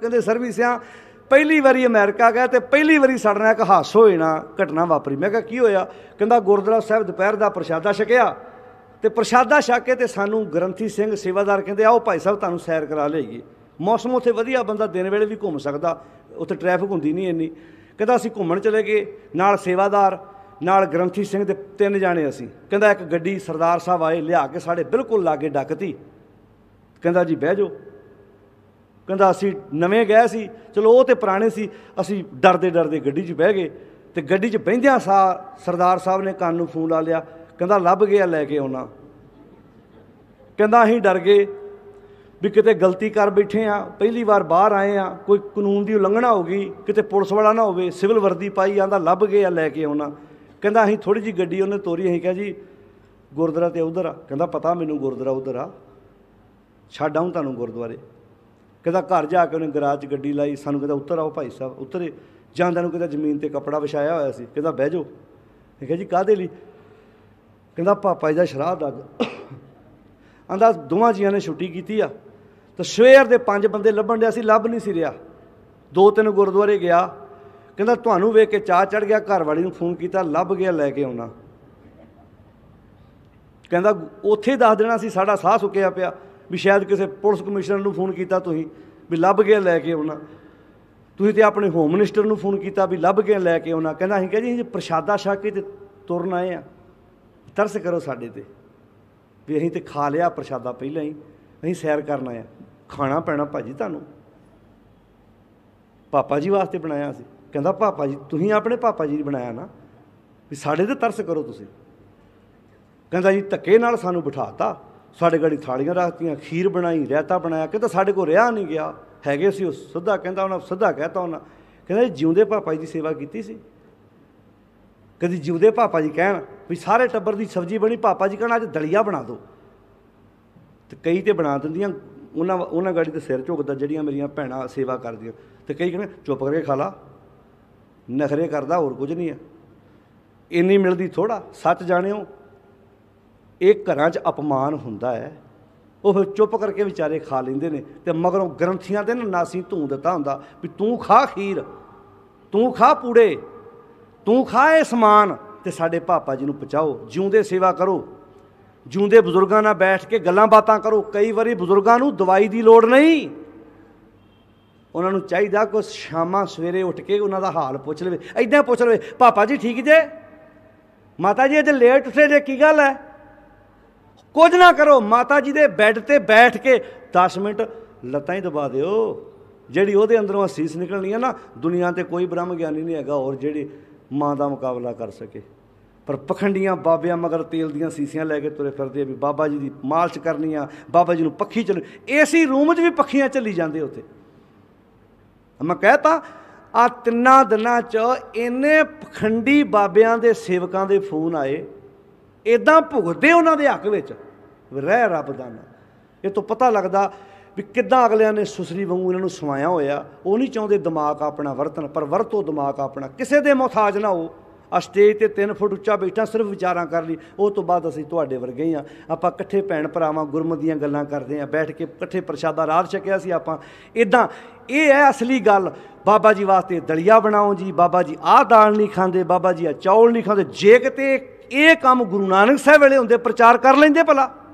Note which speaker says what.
Speaker 1: ਕਹਿੰਦੇ ਸਰਵਿਸਿਆਂ ਪਹਿਲੀ ਵਾਰੀ ਅਮਰੀਕਾ ਗਿਆ ਤੇ ਪਹਿਲੀ ਵਾਰੀ ਸੜਨਾ ਇੱਕ ਹਾਸ ਹੋਇਣਾ ਘਟਨਾ ਵਾਪਰੀ ਮੈਂ ਕਿਹਾ ਕੀ ਹੋਇਆ ਕਹਿੰਦਾ ਗੁਰਦੁਆਰਾ ਸਾਹਿਬ ਦੁਪਹਿਰ ਦਾ ਪ੍ਰਸ਼ਾਦਾ ਛਕਿਆ ਤੇ ਪ੍ਰਸ਼ਾਦਾ ਛਕ ਕੇ ਤੇ ਸਾਨੂੰ ਗ੍ਰੰਥੀ ਸਿੰਘ ਸੇਵਾਦਾਰ ਕਹਿੰਦੇ ਆਓ ਭਾਈ ਸਾਹਿਬ ਤੁਹਾਨੂੰ ਸੈਰ ਕਰਾ ਲਈਏ ਮੌਸਮ ਉੱਥੇ ਵਧੀਆ ਬੰਦਾ ਦਿਨ ਵੇਲੇ ਵੀ ਘੁੰਮ ਸਕਦਾ ਉੱਥੇ ਟ੍ਰੈਫਿਕ ਹੁੰਦੀ ਨਹੀਂ ਇੰਨੀ ਕਹਿੰਦਾ ਅਸੀਂ ਘੁੰਮਣ ਚਲੇ ਗਏ ਨਾਲ ਸੇਵਾਦਾਰ ਨਾਲ ਗ੍ਰੰਥੀ ਸਿੰਘ ਦੇ ਤਿੰਨ ਜਾਣੇ ਅਸੀਂ ਕਹਿੰਦਾ ਇੱਕ ਗੱਡੀ ਸਰਦਾਰ ਸਾਹਿਬ ਆਏ ਲਿਆ ਕੇ ਸਾਡੇ ਬਿਲਕੁਲ ਲਾਗੇ ਡੱਕਤੀ ਕਹਿੰਦਾ ਜੀ ਬਹਿ ਜਾਓ ਕਹਿੰਦਾ ਅਸੀਂ ਨਵੇਂ ਗਏ ਸੀ ਚਲੋ ਉਹ ਤੇ ਪੁਰਾਣੇ ਸੀ ਅਸੀਂ ਡਰਦੇ ਡਰਦੇ ਗੱਡੀ 'ਚ ਬਹਿ ਗਏ ਤੇ ਗੱਡੀ 'ਚ ਬਹਿੰਦਿਆਂ ਸਾ ਸਰਦਾਰ ਸਾਹਿਬ ਨੇ ਕੰਨ ਨੂੰ ਫੋਨ ਲਾ ਲਿਆ ਕਹਿੰਦਾ ਲੱਭ ਗਿਆ ਲੈ ਕੇ ਆਉਣਾ ਕਹਿੰਦਾ ਅਸੀਂ ਡਰ ਗਏ ਵੀ ਕਿਤੇ ਗਲਤੀ ਕਰ ਬੈਠੇ ਆ ਪਹਿਲੀ ਵਾਰ ਬਾਹਰ ਆਏ ਆ ਕੋਈ ਕਾਨੂੰਨ ਦੀ ਉਲੰਘਣਾ ਹੋ ਗਈ ਕਿਤੇ ਪੁਲਿਸ ਵਾਲਾ ਨਾ ਹੋਵੇ ਸਿਵਲ ਵਰਦੀ ਪਾਈ ਆਂਦਾ ਲੱਭ ਗਿਆ ਲੈ ਕੇ ਆਉਣਾ ਕਹਿੰਦਾ ਅਸੀਂ ਥੋੜੀ ਜੀ ਗੱਡੀ ਉਹਨੇ ਤੋਰੀ ਅਸੀਂ ਕਿਹਾ ਜੀ ਗੁਰਦੁਆਰਾ ਤੇ ਉਧਰ ਆ ਕਹਿੰਦਾ ਪਤਾ ਮੈਨੂੰ ਗੁਰਦੁਆਰਾ ਉਧਰ ਆ ਛੱਡ ਆਉਂ ਤੁਹਾਨੂੰ ਗੁਰਦੁਆਰੇ ਕਹਿੰਦਾ ਘਰ ਜਾ ਕੇ ਉਹਨੇ ਗਰਾਜ 'ਚ ਗੱਡੀ ਲਾਈ ਸਾਨੂੰ ਕਹਿੰਦਾ ਉੱਤਰ ਆਓ ਭਾਈ ਸਾਹਿਬ ਉੱਤਰੇ ਜਾਂਦਿਆਂ ਨੂੰ ਕਹਿੰਦਾ ਜ਼ਮੀਨ ਤੇ ਕਪੜਾ ਵਿਛਾਇਆ ਹੋਇਆ ਸੀ ਕਹਿੰਦਾ ਬਹਿ ਜਾਓ ਠੀਕ ਹੈ ਜੀ ਕਾਦੇ ਲਈ ਕਹਿੰਦਾ ਪਾਪਾ ਜੀ ਦਾ ਸ਼ਰਾਧ ਦਾ ਆਂਦਾ ਦੋਵਾਂ ਜੀਆਂ ਨੇ ਛੁੱਟੀ ਕੀਤੀ ਆ ਤਾਂ ਸਵੇਰ ਦੇ ਪੰਜ ਬੰਦੇ ਲੱਭਣ ਦੇ ਅਸੀਂ ਲੱਭ ਨਹੀਂ ਸੀ ਰਿਹਾ ਦੋ ਤਿੰਨ ਗੁਰਦੁਆਰੇ ਗਿਆ ਕਹਿੰਦਾ ਤੁਹਾਨੂੰ ਵੇਖ ਕੇ ਚਾਹ ਚੜ ਗਿਆ ਘਰ ਵਾਲੀ ਨੂੰ ਫੋਨ ਕੀਤਾ ਲੱਭ ਗਿਆ ਲੈ ਕੇ ਆਉਣਾ ਕਹਿੰਦਾ ਉੱਥੇ ਦੱਸ ਦੇਣਾ ਸੀ ਸਾਡਾ ਸਾਹ ਸੁੱਕਿਆ ਪਿਆ ਵੀ ਸ਼ਾਇਦ ਕਿਸੇ ਪੁਲਿਸ ਕਮਿਸ਼ਨਰ ਨੂੰ ਫੋਨ ਕੀਤਾ ਤੁਸੀਂ ਵੀ ਲੱਭ ਕੇ ਲੈ ਕੇ ਆਉਣਾ ਤੁਸੀਂ ਤੇ ਆਪਣੇ ਹੋਮ ਮਿਨਿਸਟਰ ਨੂੰ ਫੋਨ ਕੀਤਾ ਵੀ ਲੱਭ ਕੇ ਲੈ ਕੇ ਆਉਣਾ ਕਹਿੰਦਾ ਅਸੀਂ ਕਹਿੰਦੇ ਜੀ ਪ੍ਰਸ਼ਾਦਾ ਛਕ ਕੇ ਤੇ ਤੁਰਨ ਆਏ ਆ ਤਰਸ ਕਰੋ ਸਾਡੇ ਤੇ ਵੀ ਅਸੀਂ ਤੇ ਖਾ ਲਿਆ ਪ੍ਰਸ਼ਾਦਾ ਪਹਿਲਾਂ ਹੀ ਅਸੀਂ ਸੈਰ ਕਰਨ ਆਏ ਆ ਖਾਣਾ ਪੈਣਾ ਭਾਜੀ ਤੁਹਾਨੂੰ ਪਾਪਾ ਜੀ ਵਾਸਤੇ ਬਣਾਇਆ ਸੀ ਕਹਿੰਦਾ ਪਾਪਾ ਜੀ ਤੁਸੀਂ ਆਪਣੇ ਪਾਪਾ ਜੀ ਬਣਾਇਆ ਨਾ ਵੀ ਸਾਡੇ ਤੇ ਤਰਸ ਕਰੋ ਤੁਸੀਂ ਕਹਿੰਦਾ ਜੀ ਧੱਕੇ ਨਾਲ ਸਾਨੂੰ ਬਿਠਾਤਾ ਸਾਡੇ ਘੜੀ ਥਾਲੀਆਂ ਰੱਖਤੀਆਂ ਖੀਰ ਬਣਾਈ ਰਹਿਤਾ ਬਣਾਇਆ ਕਹਿੰਦਾ ਸਾਡੇ ਕੋਲ ਰਿਹਾ ਨਹੀਂ ਗਿਆ ਹੈਗੇ ਸੀ ਉਹ ਸਿੱਧਾ ਕਹਿੰਦਾ ਉਹਨਾਂ ਸਿੱਧਾ ਕਹਤਾ ਉਹਨਾਂ ਕਹਿੰਦਾ ਜਿਉਂਦੇ ਪਾਪਾ ਜੀ ਦੀ ਸੇਵਾ ਕੀਤੀ ਸੀ ਕਦੀ ਜਿਉਂਦੇ ਪਾਪਾ ਜੀ ਕਹਿਣ ਵੀ ਸਾਰੇ ਟੱਬਰ ਦੀ ਸਬਜ਼ੀ ਬਣੀ ਪਾਪਾ ਜੀ ਕਹਣਾ ਅੱਜ ਦਲੀਆ ਬਣਾ ਦਿਓ ਤੇ ਕਈ ਤੇ ਬਣਾ ਦਿੰਦੀਆਂ ਉਹਨਾਂ ਉਹਨਾਂ ਗਾੜੀ ਤੇ ਸਿਰ ਝੁਕਦਾ ਜਿਹੜੀਆਂ ਮੇਰੀਆਂ ਭੈਣਾਂ ਸੇਵਾ ਕਰਦੀਆਂ ਤੇ ਕਈ ਕਹਿੰਦੇ ਚੁੱਪ ਕਰਕੇ ਖਾ ਲਾ ਨਖਰੇ ਕਰਦਾ ਹੋਰ ਕੁਝ ਨਹੀਂ ਐ ਇੰਨੀ ਮਿਲਦੀ ਥੋੜਾ ਸੱਚ ਜਾਣਿਓ ਇਹ ਘਰਾਂ 'ਚ અપਮਾਨ ਹੁੰਦਾ ਹੈ ਉਹ ਫਿਰ ਚੁੱਪ ਕਰਕੇ ਵਿਚਾਰੇ ਖਾ ਲੈਂਦੇ ਨੇ ਤੇ ਮਗਰੋਂ ਗ੍ਰੰਥੀਆਂ ਦੇ ਨਾਸੀ ਧੂੰ ਦਿੱਤਾ ਹੁੰਦਾ ਵੀ ਤੂੰ ਖਾ ਖੀਰ ਤੂੰ ਖਾ ਪੂੜੇ ਤੂੰ ਖਾ ਇਹ ਸਮਾਨ ਤੇ ਸਾਡੇ ਪਾਪਾ ਜੀ ਨੂੰ ਪਚਾਓ ਜਿਉਂਦੇ ਸੇਵਾ ਕਰੋ ਜਿਉਂਦੇ ਬਜ਼ੁਰਗਾਂ ਨਾਲ ਬੈਠ ਕੇ ਗੱਲਾਂ ਬਾਤਾਂ ਕਰੋ ਕਈ ਵਾਰੀ ਬਜ਼ੁਰਗਾਂ ਨੂੰ ਦਵਾਈ ਦੀ ਲੋੜ ਨਹੀਂ ਉਹਨਾਂ ਨੂੰ ਚਾਹੀਦਾ ਕੋ ਸ਼ਾਮਾਂ ਸਵੇਰੇ ਉੱਠ ਕੇ ਉਹਨਾਂ ਦਾ ਹਾਲ ਪੁੱਛ ਲਵੇ ਐਦਾਂ ਪੁੱਛ ਲਵੇ ਪਾਪਾ ਜੀ ਠੀਕ ਜੇ ਮਾਤਾ ਜੀ ਅੱਜ ਲੇਟ ਉੱਠੇ ਜੇ ਕੀ ਗੱਲ ਹੈ ਕੁਝ ਨਾ ਕਰੋ ਮਾਤਾ ਜੀ ਦੇ ਬੈੱਡ ਤੇ ਬੈਠ ਕੇ 10 ਮਿੰਟ ਲੱਤਾਂ ਹੀ ਦਬਾ ਦਿਓ ਜਿਹੜੀ ਉਹਦੇ ਅੰਦਰੋਂ ਅਸੀਸ ਨਿਕਲਣੀ ਹੈ ਨਾ ਦੁਨੀਆ ਤੇ ਕੋਈ ਬ੍ਰਹਮ ਗਿਆਨੀ ਨਹੀਂ ਹੈਗਾ ਔਰ ਜਿਹੜੀ ਮਾਂ ਦਾ ਮੁਕਾਬਲਾ ਕਰ ਸਕੇ ਪਰ ਪਖੰਡੀਆਂ ਬਾਬਿਆਂ ਮਗਰ ਤੇਲ ਦੀਆਂ ਸੀਸੀਆਂ ਲੈ ਕੇ ਤੁਰੇ ਫਿਰਦੇ ਆ ਵੀ ਬਾਬਾ ਜੀ ਦੀ ਮਾਲਚ ਕਰਨੀ ਆ ਬਾਬਾ ਜੀ ਨੂੰ ਪੱਖੀ ਚਲ ਏਸੀ ਰੂਮ 'ਚ ਵੀ ਪੱਖੀਆਂ ਚੱਲੀ ਜਾਂਦੇ ਉੱਥੇ ਮੈਂ ਕਹਤਾ ਆ ਤਿੰਨਾਂ ਦਿਨਾਂ 'ਚ ਇੰਨੇ ਪਖੰਡੀ ਬਾਬਿਆਂ ਦੇ ਸੇਵਕਾਂ ਦੇ ਫੋਨ ਆਏ ਇਦਾਂ ਭੁਗਦੇ ਉਹਨਾਂ ਦੇ ਹੱਕ ਵਿੱਚ ਰਹਿ ਰੱਬ ਦਾ ਨਾ ਇਹ ਤੋਂ ਪਤਾ ਲੱਗਦਾ ਵੀ ਕਿੱਦਾਂ ਅਗਲਿਆਂ ਨੇ ਸੁਸਰੀ ਵਾਂਗੂ ਇਹਨਾਂ ਨੂੰ ਸਮਾਇਆ ਹੋਇਆ ਉਹ ਨਹੀਂ ਚਾਹੁੰਦੇ ਦਿਮਾਗ ਆਪਣਾ ਵਰਤਨ ਪਰ ਵਰਤੋ ਦਿਮਾਗ ਆਪਣਾ ਕਿਸੇ ਦੇ ਮੁਹਤਾਜ ਨਾ ਹੋ ਆ ਸਟੇਜ ਤੇ 3 ਫੁੱਟ ਉੱਚਾ ਬੈਠਾ ਸਿਰਫ ਵਿਚਾਰਾਂ ਕਰ ਲਈ ਉਹ ਤੋਂ ਬਾਅਦ ਅਸੀਂ ਤੁਹਾਡੇ ਵਰਗੇ ਆ ਆਪਾਂ ਇਕੱਠੇ ਭੈਣ ਭਰਾਵਾਂ ਗੁਰਮਤ ਦੀਆਂ ਗੱਲਾਂ ਕਰਦੇ ਆ ਬੈਠ ਕੇ ਇਕੱਠੇ ਪ੍ਰਸ਼ਾਦਾ ਰਾਤ ਛਕਿਆ ਸੀ ਆਪਾਂ ਇਦਾਂ ਇਹ ਹੈ ਅਸਲੀ ਗੱਲ ਬਾਬਾ ਜੀ ਵਾਸਤੇ ਦਲੀਆ ਬਣਾਓ ਜੀ ਬਾਬਾ ਜੀ ਆਹ ਦਾਲ ਨਹੀਂ ਖਾਂਦੇ ਬਾਬਾ ਜੀ ਆ ਚੌਲ ਨਹੀਂ ਖਾਂਦੇ ਜੇ ਕਿਤੇ ਇਹ ਕੰਮ ਗੁਰੂ ਨਾਨਕ ਸਾਹਿਬ ਵੇਲੇ ਹੁੰਦੇ ਪ੍ਰਚਾਰ ਕਰ ਲੈਂਦੇ ਭਲਾ